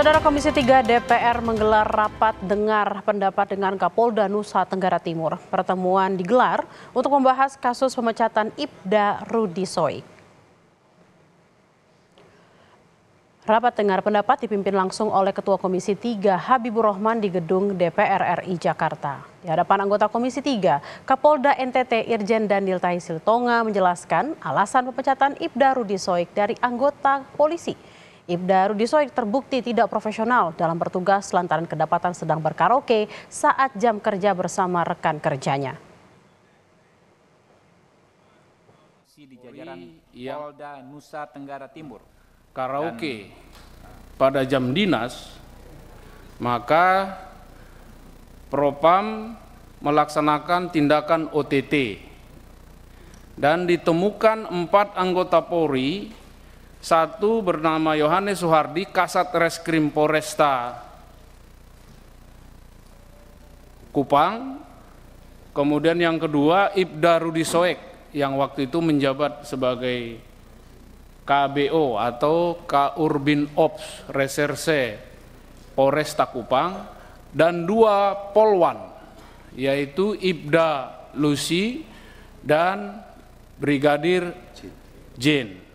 Saudara Komisi 3 DPR menggelar rapat dengar pendapat dengan Kapolda Nusa Tenggara Timur. Pertemuan digelar untuk membahas kasus pemecatan Ibda Rudi Soy. Rapat dengar pendapat dipimpin langsung oleh Ketua Komisi 3 Habibur Rahman di gedung DPR RI Jakarta. Di hadapan anggota Komisi 3, Kapolda NTT Irjen Daniel Taisil Tonga menjelaskan alasan pemecatan Ibda Rudi Soik dari anggota polisi Ibda Rudisoy terbukti tidak profesional dalam bertugas lantaran kedapatan sedang berkaraoke saat jam kerja bersama rekan kerjanya. di jajaran Polda Nusa Tenggara Timur karaoke Dan, pada jam dinas maka Propam melaksanakan tindakan OTT dan ditemukan empat anggota Polri satu bernama Yohanes Suhardi Kasat Reskrim Poresta Kupang. Kemudian yang kedua Ibda Rudi Soek yang waktu itu menjabat sebagai KBO atau Kaurbin Ops Reserse Polresta Kupang dan dua Polwan yaitu Ibda Lusi dan Brigadir Jin.